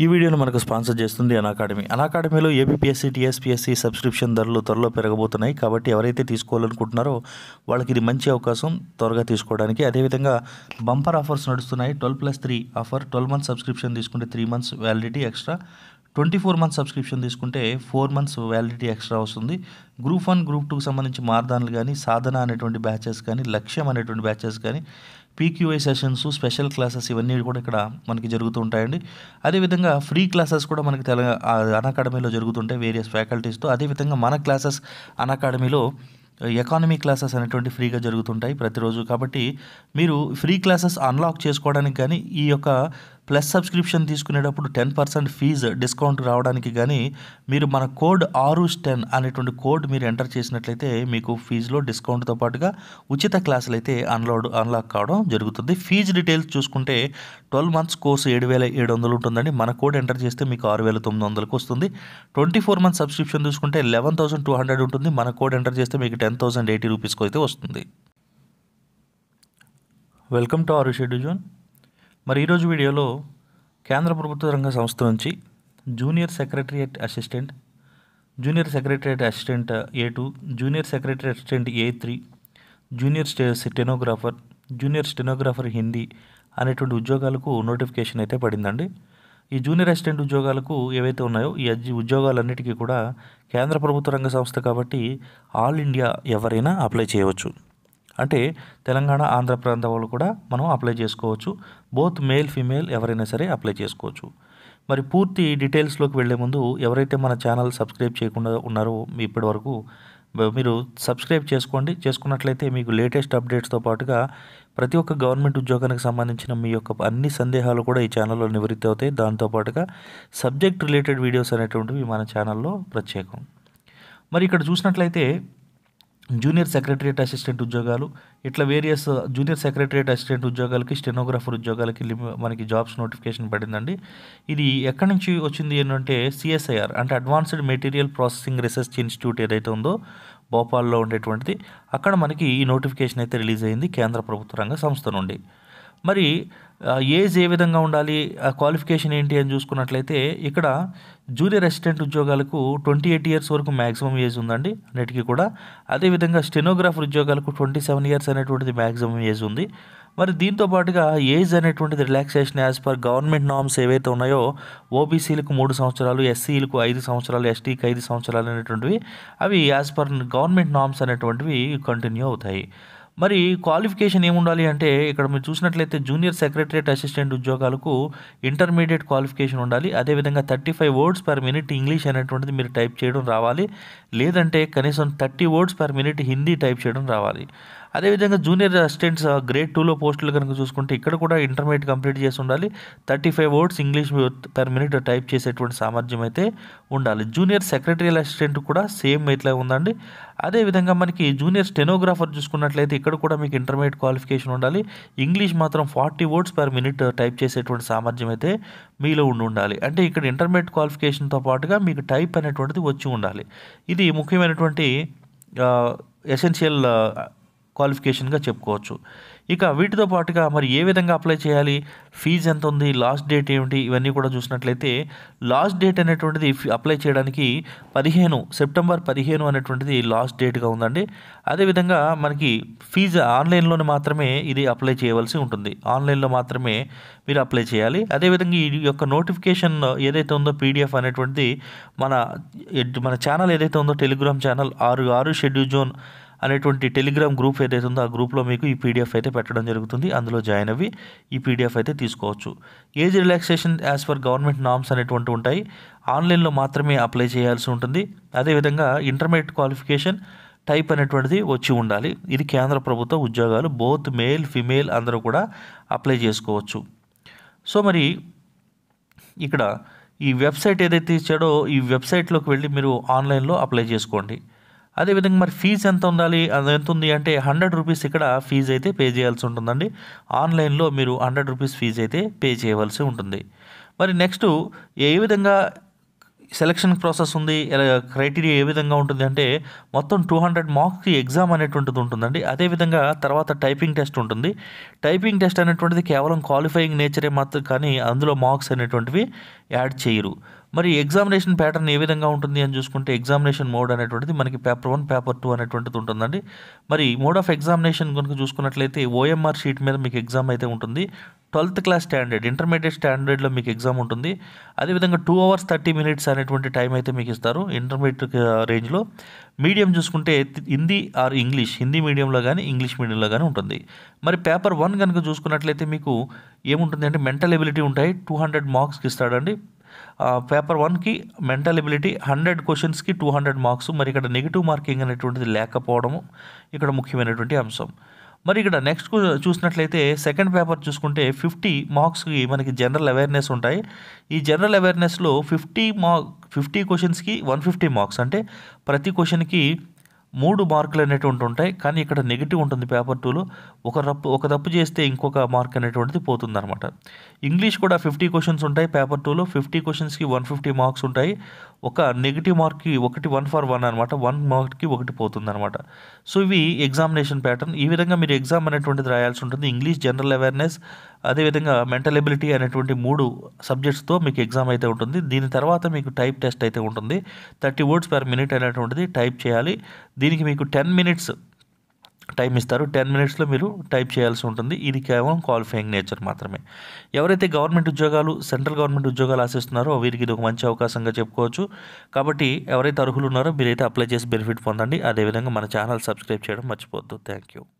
ఈ వీడియోను మనకు స్పాన్సర్ చేస్తుంది అనాకాడమీ అకాడమీ అన్ అకాడమీలో ఏబీపీఎస్సీ సబ్స్క్రిప్షన్ ధరలు త్వరలో పెరగబోతున్నాయి కాబట్టి ఎవరైతే తీసుకోవాలనుకుంటున్నారో వాళ్ళకి ఇది మంచి అవకాశం త్వరగా తీసుకోవడానికి అదేవిధంగా బంపర్ ఆఫర్స్ నడుస్తున్నాయి twelve plus three offer twelve months subscription తీసుకుంటే three months validity extra twenty four months subscription తీసుకుంటే ఫోర్ మంత్స్ వ్యాలిడిటీ ఎక్స్ట్రా వస్తుంది గ్రూప్ వన్ గ్రూప్ టూకి సంబంధించి మార్దాన్లు కానీ సాధన అనేటువంటి బ్యాచెస్ కానీ లక్ష్యం అనేటువంటి బ్యాచెస్ కానీ పీక్యూఐ సెషన్స్ స్పెషల్ క్లాసెస్ ఇవన్నీ కూడా ఇక్కడ మనకి జరుగుతూ ఉంటాయండి అదేవిధంగా ఫ్రీ క్లాసెస్ కూడా మనకి తెలంగాణ అకాడమీలో జరుగుతుంటాయి వేరియస్ ఫ్యాకల్టీస్తో అదేవిధంగా మన క్లాసెస్ అకాడమీలో ఎకానమీ క్లాసెస్ అనేటువంటి ఫ్రీగా జరుగుతుంటాయి ప్రతిరోజు కాబట్టి మీరు ఫ్రీ క్లాసెస్ అన్లాక్ చేసుకోవడానికి కానీ ఈ యొక్క ప్లస్ సబ్స్క్రిప్షన్ తీసుకునేటప్పుడు టెన్ పర్సెంట్ ఫీజు డిస్కౌంట్ రావడానికి కానీ మీరు మన కోడ్ ఆరుస్ టెన్ అనేటువంటి కోడ్ మీరు ఎంటర్ చేసినట్లయితే మీకు ఫీజులో డిస్కౌంట్తో పాటుగా ఉచిత క్లాసులు అయితే అన్లోడ్ అన్లాక్ కావడం జరుగుతుంది ఫీజు డీటెయిల్స్ చూసుకుంటే ట్వెల్వ్ మంత్స్ కోర్సు ఏడు వేల ఏడు వందలు ఉంటుందండి మన కోడ్ ఎంటర్ చేస్తే మీకు ఆరు వేల తొమ్మిది వందలకు వస్తుంది ట్వంటీ ఫోర్ మంత్స్ సబ్స్క్రిప్షన్ చూసుకుంటే లెవెన్ థౌసండ్ టూ హండ్రెడ్ ఉంటుంది మన కోడ్ ఎంటర్ చేస్తే మీకు టెన్ థౌసండ్ ఎయిటీ రూపీస్కి అయితే వస్తుంది వెల్కమ్ టు ఆరు షెడ్యూల్ మరి ఈరోజు వీడియోలో కేంద్ర ప్రభుత్వ రంగ సంస్థ నుంచి junior secretariat assistant junior secretariat assistant A two junior secretary assistant A three junior stenographer junior stenographer Hindi అనేటువంటి ఉద్యోగాలకు నోటిఫికేషన్ అయితే పడిందండి ఈ జూనియర్ అసిస్టెంట్ ఉద్యోగాలకు ఏవైతే ఉన్నాయో ఈ ఉద్యోగాలన్నిటికీ కూడా కేంద్ర ప్రభుత్వ రంగ సంస్థ కాబట్టి ఆల్ ఇండియా ఎవరైనా అప్లై చేయవచ్చు అంటే తెలంగాణ ఆంధ్ర ప్రాంతం వాళ్ళు కూడా మనం అప్లై చేసుకోవచ్చు బోత్ మేల్ ఫీమేల్ ఎవరైనా సరే అప్లై చేసుకోవచ్చు మరి పూర్తి డీటెయిల్స్లోకి వెళ్లే ముందు ఎవరైతే మన ఛానల్ సబ్స్క్రైబ్ చేయకుండా ఉన్నారో ఇప్పటి వరకు మీరు సబ్స్క్రైబ్ చేసుకోండి చేసుకున్నట్లయితే మీకు లేటెస్ట్ అప్డేట్స్తో పాటుగా ప్రతి ఒక్క గవర్నమెంట్ ఉద్యోగానికి సంబంధించిన మీ యొక్క అన్ని సందేహాలు కూడా ఈ ఛానల్లో నివృత్తి అవుతాయి దాంతోపాటుగా సబ్జెక్ట్ రిలేటెడ్ వీడియోస్ అనేటువంటివి మన ఛానల్లో ప్రత్యేకం మరి ఇక్కడ చూసినట్లయితే జూనియర్ సెక్రటరియట్ అసిస్టెంట్ ఉద్యోగాలు ఇట్లా వేరియస్ జూనియర్ సెక్రటరియట్ అసిస్టెంట్ ఉద్యోగాలకి స్టెనోగ్రాఫర్ ఉద్యోగాలకి మనకి జాబ్స్ నోటిఫికేషన్ పడిందండి ఇది ఎక్కడి నుంచి వచ్చింది ఏంటంటే సిఎస్ఐఆర్ అంటే advanced material processing research institute ఏదైతే ఉందో భోపాల్లో ఉండేటువంటిది అక్కడ మనకి ఈ నోటిఫికేషన్ అయితే రిలీజ్ అయింది కేంద్ర ప్రభుత్వ రంగ సంస్థ నుండి మరి ఏజ్ ఏ విధంగా ఉండాలి ఆ క్వాలిఫికేషన్ ఏంటి అని చూసుకున్నట్లయితే ఇక్కడ జూనియర్ అసిస్టెంట్ ఉద్యోగాలకు ట్వంటీ ఎయిట్ ఇయర్స్ వరకు మ్యాక్సిమం ఏజ్ ఉందండి అన్నిటికీ కూడా అదేవిధంగా స్టెనోగ్రాఫర్ ఉద్యోగాలకు ట్వంటీ సెవెన్ ఇయర్స్ అనేటువంటిది మ్యాక్సిమం ఏజ్ ఉంది మరి దీంతో పాటుగా ఏజ్ అనేటువంటిది relaxation as per government norms ఏవైతే ఉన్నాయో ఓబీసీలకు మూడు సంవత్సరాలు ఎస్సీలకు ఐదు సంవత్సరాలు ఎస్టీకి ఐదు సంవత్సరాలు అనేటువంటివి అవి యాజ్ పర్ గవర్నమెంట్ నామ్స్ అనేటువంటివి కంటిన్యూ అవుతాయి మరి క్వాలిఫికేషన్ ఏముండాలి అంటే ఇక్కడ మీరు చూసినట్లయితే జూనియర్ సెక్రటరేట్ అసిస్టెంట్ ఉద్యోగాలకు ఇంటర్మీడియట్ క్వాలిఫికేషన్ ఉండాలి అదేవిధంగా thirty five words per minute English అనేటువంటిది మీరు టైప్ చేయడం రావాలి లేదంటే కనీసం thirty words per minute Hindi type చేయడం రావాలి అదేవిధంగా జూనియర్ అసిస్టెంట్స్ గ్రేడ్ టూలో పోస్టులు కనుక చూసుకుంటే ఇక్కడ కూడా ఇంటర్మీడియట్ కంప్లీట్ చేసి ఉండాలి thirty five words English per minute type చేసేటువంటి సామర్థ్యం అయితే ఉండాలి జూనియర్ సెక్రటరీల అసిస్టెంట్ కూడా సేమ్ ఇట్లా ఉందండి అదేవిధంగా మనకి జూనియర్ స్టెనోగ్రాఫర్ చూసుకున్నట్లయితే ఇక్కడ కూడా మీకు ఇంటర్మీడియట్ క్వాలిఫికేషన్ ఉండాలి ఇంగ్లీష్ మాత్రం forty words per minute type చేసేటువంటి సామర్థ్యం అయితే మీలో ఉండి ఉండాలి అంటే ఇక్కడ ఇంటర్మీడియట్ క్వాలిఫికేషన్తో పాటుగా మీకు టైప్ అనేటువంటిది వచ్చి ఉండాలి ఇది ముఖ్యమైనటువంటి ఎసెన్షియల్ క్వాలిఫికేషన్గా చెప్పుకోవచ్చు ఇక వీటితో పాటుగా మరి ఏ విధంగా అప్లై చేయాలి ఫీజు ఎంత ఉంది లాస్ట్ డేట్ ఏమిటి ఇవన్నీ కూడా చూసినట్లయితే లాస్ట్ డేట్ అనేటువంటిది అప్లై చేయడానికి పదిహేను సెప్టెంబర్ పదిహేను అనేటువంటిది లాస్ట్ డేట్గా ఉందండి అదేవిధంగా మనకి ఫీజు ఆన్లైన్లోనే మాత్రమే ఇది అప్లై చేయవలసి ఉంటుంది ఆన్లైన్లో మాత్రమే మీరు అప్లై చేయాలి అదేవిధంగా ఈ యొక్క నోటిఫికేషన్ ఏదైతే ఉందో పీడిఎఫ్ అనేటువంటిది మన మన ఛానల్ ఏదైతే ఉందో టెలిగ్రామ్ ఛానల్ ఆరు ఆరు షెడ్యూల్ జోన్ అనేటువంటి టెలిగ్రామ్ గ్రూప్ ఏదైతే ఉందో ఆ గ్రూప్లో మీకు ఈ పీడిఎఫ్ అయితే పెట్టడం జరుగుతుంది అందులో జాయిన్ అవి ఈ పీడిఎఫ్ అయితే తీసుకోవచ్చు age relaxation as per government norms అనేటువంటి ఉంటాయి ఆన్లైన్లో మాత్రమే అప్లై చేయాల్సి ఉంటుంది అదేవిధంగా ఇంటర్మీడియట్ క్వాలిఫికేషన్ టైప్ అనేటువంటిది వచ్చి ఉండాలి ఇది కేంద్ర ప్రభుత్వ ఉద్యోగాలు బోత్ మేల్ ఫిమేల్ అందరూ కూడా అప్లై చేసుకోవచ్చు సో మరి ఇక్కడ ఈ వెబ్సైట్ ఏదైతే ఇచ్చాడో ఈ వెబ్సైట్లోకి వెళ్ళి మీరు ఆన్లైన్లో అప్లై చేసుకోండి అదేవిధంగా మరి ఫీజు ఎంత ఉండాలి అది ఎంత ఉంది అంటే హండ్రెడ్ రూపీస్ ఇక్కడ ఫీజు అయితే పే చేయాల్సి ఉంటుందండి ఆన్లైన్లో మీరు హండ్రెడ్ రూపీస్ ఫీజు అయితే పే చేయవలసి ఉంటుంది మరి నెక్స్ట్ ఏ విధంగా సెలక్షన్ ప్రాసెస్ ఉంది క్రైటీరియా ఏ విధంగా ఉంటుంది అంటే మొత్తం టూ హండ్రెడ్ మార్క్స్కి ఎగ్జామ్ అనేటువంటిది ఉంటుందండి అదేవిధంగా తర్వాత టైపింగ్ టెస్ట్ ఉంటుంది టైపింగ్ టెస్ట్ అనేటువంటిది కేవలం క్వాలిఫైయింగ్ నేచరే మాత్రం కానీ అందులో మార్క్స్ అనేటువంటివి యాడ్ చేయరు మరి ఎగ్జామినేషన్ ప్యాటర్న్ ఏ విధంగా ఉంటుంది అని చూసుకుంటే ఎగ్జామినేషన్ మోడ్ అనేటువంటిది మనకి పేపర్ వన్ పేపర్ టూ అనేటువంటిది ఉంటుందండి మరి మోడ్ ఆఫ్ ఎగ్జామినేషన్ కనుక చూసుకున్నట్లయితే ఓఎంఆర్ షీట్ మీద మీకు ఎగ్జామ్ అయితే ఉంటుంది ట్వెల్త్ క్లాస్ స్టాండర్డ్ ఇంటర్మీడియట్ స్టాండర్డ్లో మీకు ఎగ్జామ్ ఉంటుంది అదేవిధంగా టూ అవర్స్ థర్టీ మినిట్స్ అనేటువంటి టైం అయితే మీకు ఇస్తారు ఇంటర్మీడియట్ రేంజ్లో మీడియం చూసుకుంటే హిందీ ఆర్ ఇంగ్లీష్ హిందీ మీడియంలో కానీ ఇంగ్లీష్ మీడియంలో కానీ ఉంటుంది మరి పేపర్ వన్ కనుక చూసుకున్నట్లయితే మీకు ఏముంటుంది అంటే మెంటల్ ఎబిలిటీ ఉంటాయి టూ హండ్రెడ్ మార్క్స్కి ఇస్తాడండి పేపర్ వన్కి మెంటల్ ఎబిలిటీ హండ్రెడ్ క్వశ్చన్స్కి టూ హండ్రెడ్ మార్క్స్ మరి ఇక్కడ నెగిటివ్ మార్కింగ్ అనేటువంటిది లేకపోవడము ఇక్కడ ముఖ్యమైనటువంటి అంశం మరి ఇక్కడ నెక్స్ట్ చూసినట్లయితే సెకండ్ పేపర్ చూసుకుంటే ఫిఫ్టీ మార్క్స్కి మనకి జనరల్ అవేర్నెస్ ఉంటాయి ఈ జనరల్ అవేర్నెస్లో ఫిఫ్టీ మార్క్ ఫిఫ్టీ క్వశ్చన్స్కి వన్ ఫిఫ్టీ మార్క్స్ అంటే ప్రతి క్వశ్చన్కి మూడు మార్కులు అనేటువంటి ఉంటాయి కానీ ఇక్కడ నెగిటివ్ ఉంటుంది పేపర్ టూలో ఒక రప్పు ఒక తప్పు చేస్తే ఇంకొక మార్క్ అనేటువంటిది అనమాట ఇంగ్లీష్ కూడా ఫిఫ్టీ క్వశ్చన్స్ ఉంటాయి పేపర్ టూలో ఫిఫ్టీ క్వశ్చన్స్కి వన్ ఫిఫ్టీ మార్క్స్ ఉంటాయి ఒక నెగిటివ్ మార్క్కి ఒకటి వన్ ఫర్ వన్ అనమాట వన్ మార్క్కి ఒకటి పోతుంది అనమాట సో ఇవి ఎగ్జామినేషన్ ప్యాటర్న్ ఈ విధంగా మీరు ఎగ్జామ్ అనేటువంటిది రాయాల్సి ఉంటుంది ఇంగ్లీష్ జనరల్ అవేర్నెస్ అదేవిధంగా మెంటల్ ఎబిలిటీ అనేటువంటి మూడు సబ్జెక్ట్స్తో మీకు ఎగ్జామ్ అయితే ఉంటుంది దీని తర్వాత మీకు టైప్ టెస్ట్ అయితే ఉంటుంది థర్టీ వర్డ్స్ పర్ మినిట్ అనేటువంటిది టైప్ చేయాలి దీనికి మీకు టెన్ మినిట్స్ టైం ఇస్తారు టెన్ మినిట్స్లో మీరు టైప్ చేయాల్సి ఉంటుంది ఇది కేవలం క్వాలిఫైయింగ్ నేచర్ మాత్రమే ఎవరైతే గవర్నమెంట్ ఉద్యోగాలు సెంట్రల్ గవర్నమెంట్ ఉద్యోగాలు ఆశిస్తున్నారో వీరికి ఇది ఒక మంచి అవకాశంగా చెప్పుకోవచ్చు కాబట్టి ఎవరైతే అర్హులు ఉన్నారో మీరైతే అప్లై చేసి బెనిఫిట్ పొందండి అదేవిధంగా మన ఛానల్ సబ్స్క్రైబ్ చేయడం మర్చిపోవద్దు థ్యాంక్ యూ